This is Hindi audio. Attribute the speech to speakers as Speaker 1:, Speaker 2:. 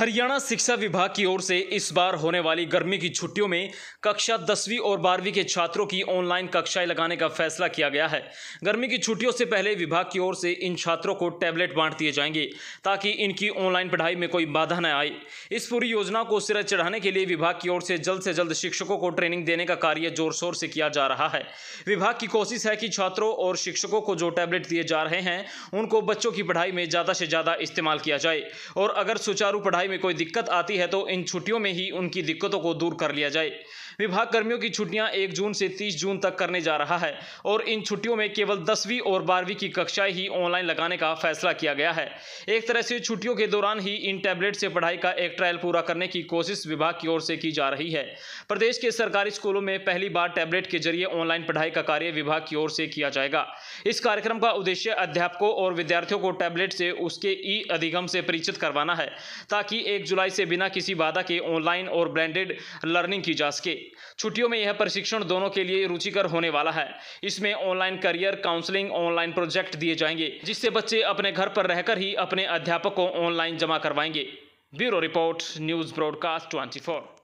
Speaker 1: हरियाणा शिक्षा विभाग की ओर से इस बार होने वाली गर्मी की छुट्टियों में कक्षा दसवीं और बारहवीं के छात्रों की ऑनलाइन कक्षाएं लगाने का फैसला किया गया है गर्मी की छुट्टियों से पहले विभाग की ओर से इन छात्रों को टैबलेट बांट दिए जाएंगे ताकि इनकी ऑनलाइन पढ़ाई में कोई बाधा न आए इस पूरी योजना को सिरा चढ़ाने के लिए विभाग की ओर से जल्द से जल्द शिक्षकों को ट्रेनिंग देने का कार्य जोर शोर से किया जा रहा है विभाग की कोशिश है कि छात्रों और शिक्षकों को जो टैबलेट दिए जा रहे हैं उनको बच्चों की पढ़ाई में ज़्यादा से ज़्यादा इस्तेमाल किया जाए और अगर सुचारू पढ़ाई में कोई दिक्कत आती है तो इन छुट्टियों में ही उनकी दिक्कतों को दूर कर लिया जाए विभाग कर्मियों की छुट्टियां एक जून से तीस जून तक करने जा रहा है और इन छुट्टियों में केवल दसवीं और बारहवीं की कक्षाएं ही ऑनलाइन लगाने का फैसला किया गया है एक तरह से छुट्टियों के दौरान ही इन टैबलेट से पढ़ाई का एक ट्रायल पूरा करने की कोशिश विभाग की ओर से की जा रही है प्रदेश के सरकारी स्कूलों में पहली बार टैबलेट के जरिए ऑनलाइन पढ़ाई का कार्य विभाग की ओर से किया जाएगा इस कार्यक्रम का उद्देश्य अध्यापकों और विद्यार्थियों को टैबलेट से उसके ई अधिगम से परिचित करवाना है ताकि ही एक जुलाई से बिना किसी बाधा के ऑनलाइन और ब्रांडेड लर्निंग की जा सके छुट्टियों में यह प्रशिक्षण दोनों के लिए रुचिकर होने वाला है इसमें online career counselling online project दिए जाएंगे जिससे बच्चे अपने घर पर रहकर ही अपने अध्यापक को ऑनलाइन जमा करवाएंगे bureau report news broadcast twenty